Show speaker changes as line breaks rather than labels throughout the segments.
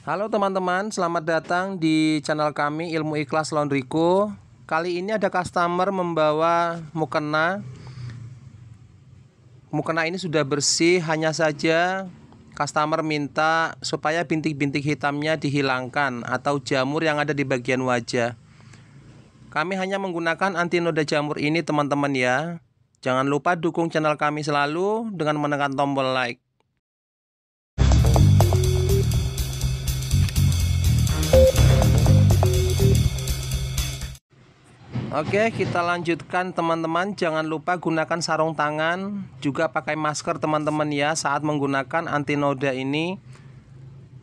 Halo teman-teman, selamat datang di channel kami Ilmu Ikhlas Laundryku. Kali ini ada customer membawa mukena. Mukena ini sudah bersih, hanya saja customer minta supaya bintik-bintik hitamnya dihilangkan atau jamur yang ada di bagian wajah. Kami hanya menggunakan anti noda jamur ini teman-teman ya. Jangan lupa dukung channel kami selalu dengan menekan tombol like. Oke, kita lanjutkan teman-teman. Jangan lupa gunakan sarung tangan, juga pakai masker teman-teman ya saat menggunakan antinoda ini.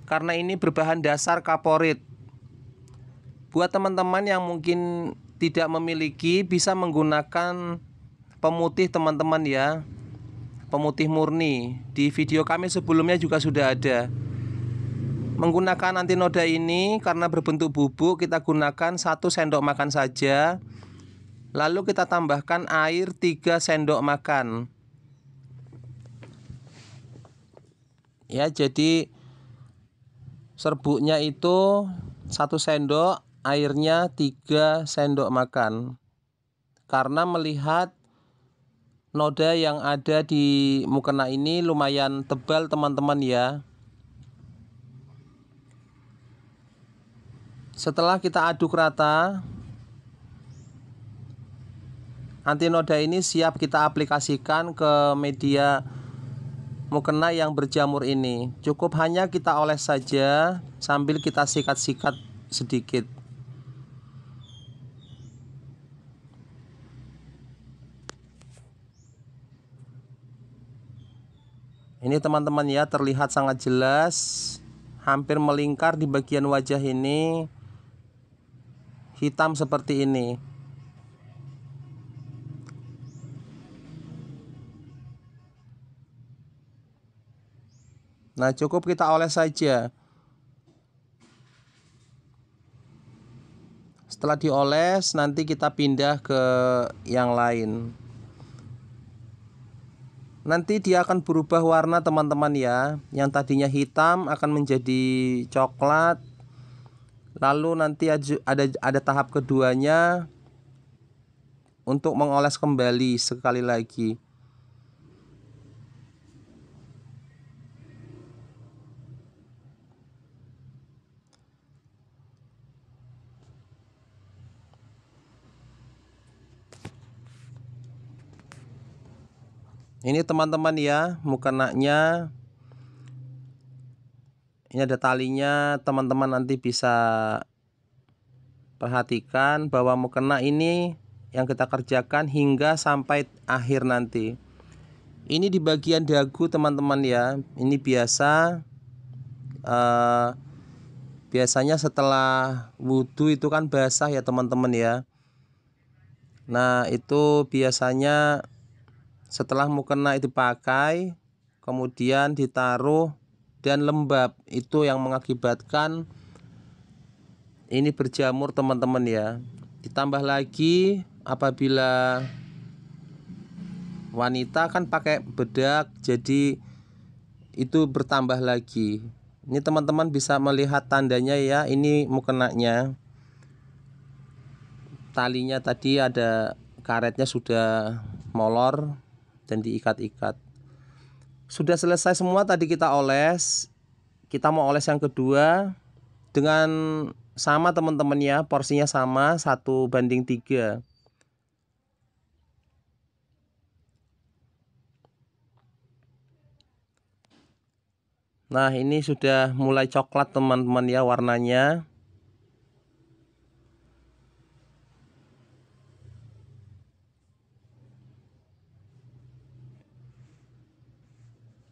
Karena ini berbahan dasar kaporit. Buat teman-teman yang mungkin tidak memiliki bisa menggunakan pemutih teman-teman ya. Pemutih murni. Di video kami sebelumnya juga sudah ada. Menggunakan noda ini karena berbentuk bubuk kita gunakan satu sendok makan saja. Lalu kita tambahkan air 3 sendok makan. Ya, jadi serbuknya itu satu sendok, airnya 3 sendok makan. Karena melihat noda yang ada di mukena ini lumayan tebal teman-teman ya. Setelah kita aduk rata, anti noda ini siap kita aplikasikan ke media mukena yang berjamur ini. Cukup hanya kita oles saja sambil kita sikat-sikat sedikit. Ini teman-teman ya terlihat sangat jelas Hampir melingkar di bagian wajah ini hitam seperti ini Nah cukup kita oles saja Setelah dioles nanti kita pindah ke yang lain Nanti dia akan berubah warna teman-teman ya Yang tadinya hitam akan menjadi coklat Lalu nanti ada ada tahap keduanya untuk mengoles kembali sekali lagi. Ini teman-teman ya mukenanya ini ada talinya teman-teman nanti bisa perhatikan bahwa mukena ini yang kita kerjakan hingga sampai akhir nanti ini di bagian dagu teman-teman ya ini biasa uh, biasanya setelah wudhu itu kan basah ya teman-teman ya nah itu biasanya setelah mukena itu pakai kemudian ditaruh dan lembab itu yang mengakibatkan ini berjamur teman-teman ya ditambah lagi apabila wanita kan pakai bedak jadi itu bertambah lagi ini teman-teman bisa melihat tandanya ya ini mukenaknya talinya tadi ada karetnya sudah molor dan diikat-ikat sudah selesai semua tadi kita oles. Kita mau oles yang kedua dengan sama teman-teman ya, porsinya sama, satu banding tiga. Nah, ini sudah mulai coklat teman-teman ya warnanya.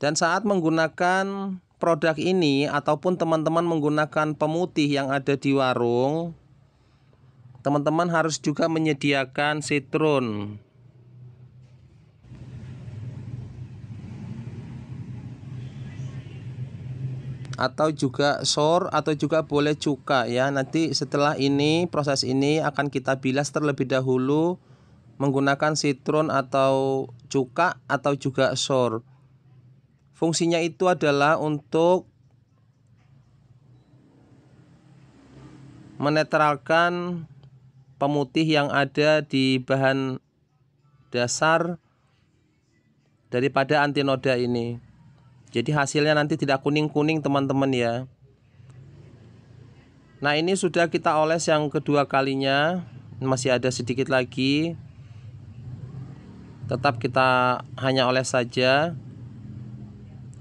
Dan saat menggunakan produk ini ataupun teman-teman menggunakan pemutih yang ada di warung, teman-teman harus juga menyediakan citron. atau juga sor atau juga boleh cuka ya nanti setelah ini proses ini akan kita bilas terlebih dahulu menggunakan citron atau cuka atau juga sor Fungsinya itu adalah untuk menetralkan pemutih yang ada di bahan dasar daripada anti noda ini. Jadi hasilnya nanti tidak kuning-kuning teman-teman ya. Nah ini sudah kita oles yang kedua kalinya Masih ada sedikit lagi Tetap kita hanya oles saja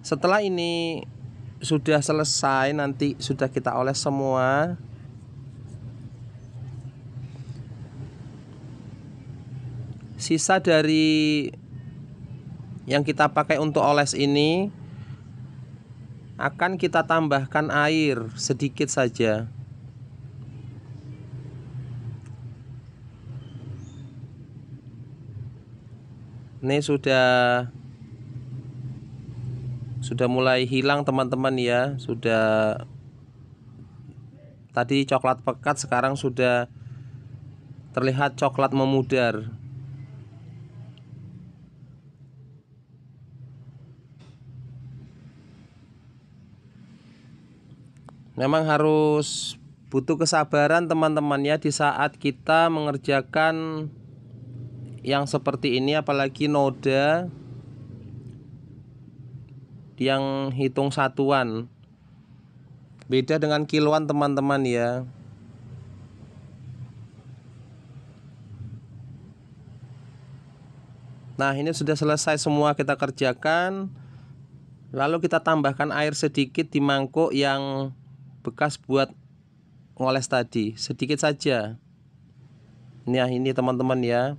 setelah ini sudah selesai nanti sudah kita oles semua sisa dari yang kita pakai untuk oles ini akan kita tambahkan air sedikit saja ini sudah sudah mulai hilang teman-teman ya sudah tadi coklat pekat sekarang sudah terlihat coklat memudar memang harus butuh kesabaran teman-teman ya di saat kita mengerjakan yang seperti ini apalagi noda yang hitung satuan beda dengan kiloan teman-teman ya Nah ini sudah selesai semua kita kerjakan Lalu kita tambahkan air sedikit di mangkuk yang bekas buat ngoles tadi Sedikit saja Nah ini teman-teman ya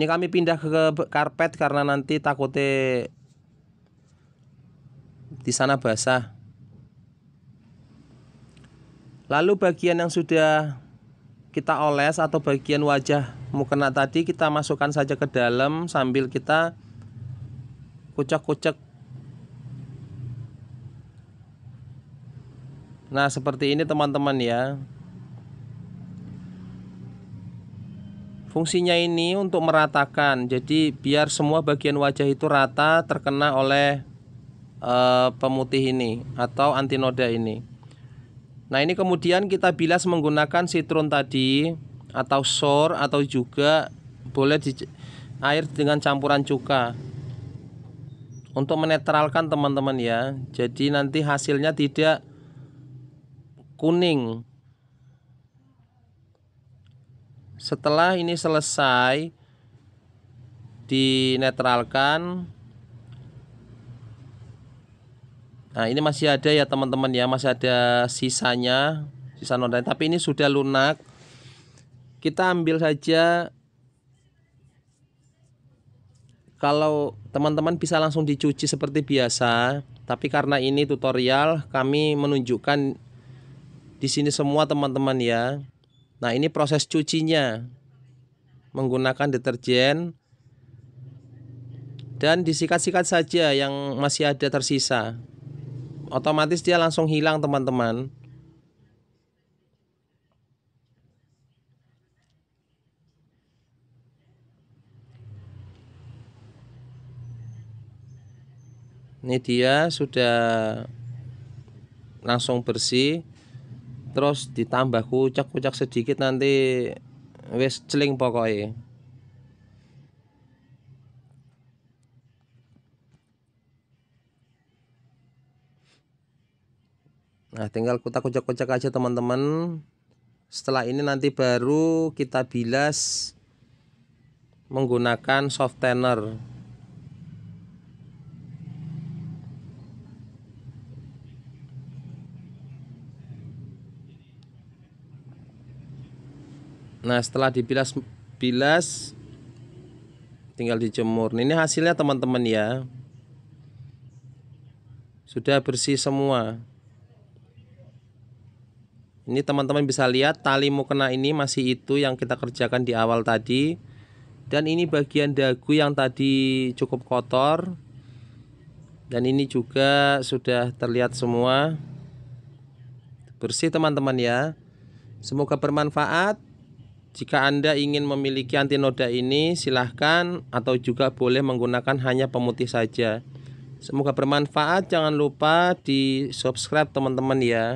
Ini kami pindah ke karpet karena nanti takutnya di sana basah. Lalu bagian yang sudah kita oles atau bagian wajah mukena tadi kita masukkan saja ke dalam sambil kita kucek-kucek. Nah, seperti ini teman-teman ya. Fungsinya ini untuk meratakan. Jadi biar semua bagian wajah itu rata terkena oleh Eh, pemutih ini atau anti noda ini. Nah, ini kemudian kita bilas menggunakan sitron tadi atau sor atau juga boleh di air dengan campuran cuka untuk menetralkan teman-teman ya. Jadi nanti hasilnya tidak kuning. Setelah ini selesai dinetralkan Nah, ini masih ada ya teman-teman ya, masih ada sisanya, sisa noda tapi ini sudah lunak. Kita ambil saja kalau teman-teman bisa langsung dicuci seperti biasa, tapi karena ini tutorial kami menunjukkan di sini semua teman-teman ya. Nah, ini proses cucinya menggunakan deterjen dan disikat-sikat saja yang masih ada tersisa otomatis dia langsung hilang teman-teman. Ini dia sudah langsung bersih. Terus ditambah kucak-kucak sedikit nanti wis celing pokoknya. Nah, tinggal kita kocok-kocok aja teman-teman. Setelah ini nanti baru kita bilas menggunakan softener Nah, setelah dibilas bilas tinggal dijemur. Nah, ini hasilnya teman-teman ya. Sudah bersih semua. Ini teman-teman bisa lihat tali mukena ini masih itu yang kita kerjakan di awal tadi. Dan ini bagian dagu yang tadi cukup kotor. Dan ini juga sudah terlihat semua. Bersih teman-teman ya. Semoga bermanfaat. Jika Anda ingin memiliki anti noda ini silahkan atau juga boleh menggunakan hanya pemutih saja. Semoga bermanfaat. Jangan lupa di subscribe teman-teman ya.